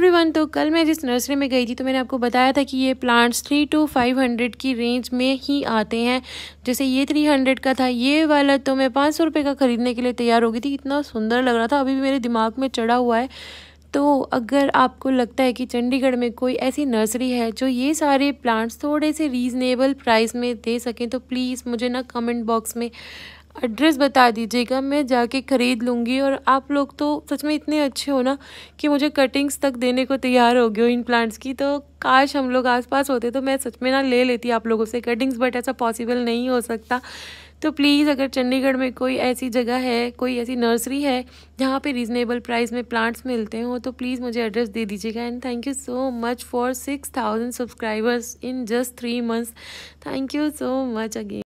everyone तो कल मैं जिस नर्सरी में गई थी तो मैंने आपको बताया था कि ये plants three two five hundred की रेंज में ही आते हैं जैसे ये थ्री हंड्रेड का था ये वाला तो मैं पाँच सौ रुपये का ख़रीदने के लिए तैयार हो गई थी इतना सुंदर लग रहा था अभी भी मेरे दिमाग में चढ़ा हुआ है तो अगर आपको लगता है कि चंडीगढ़ में कोई ऐसी नर्सरी है जो ये सारे प्लांट्स थोड़े से रीज़नेबल प्राइस में दे सकें तो प्लीज़ मुझे ना कमेंट बॉक्स में एड्रेस बता दीजिएगा मैं जाके ख़रीद लूँगी और आप लोग तो सच में इतने अच्छे हो ना कि मुझे कटिंग्स तक देने को तैयार हो गए हो इन प्लांट्स की तो काश हम लोग आसपास होते तो मैं सच में ना ले लेती आप लोगों से कटिंग्स बट ऐसा पॉसिबल नहीं हो सकता तो प्लीज़ अगर चंडीगढ़ में कोई ऐसी जगह है कोई ऐसी नर्सरी है जहाँ पे रीज़नेबल प्राइस में प्लांट्स मिलते हो तो प्लीज़ मुझे एड्रेस दे दीजिएगा and thank you so much for six thousand subscribers in just three months thank you so much again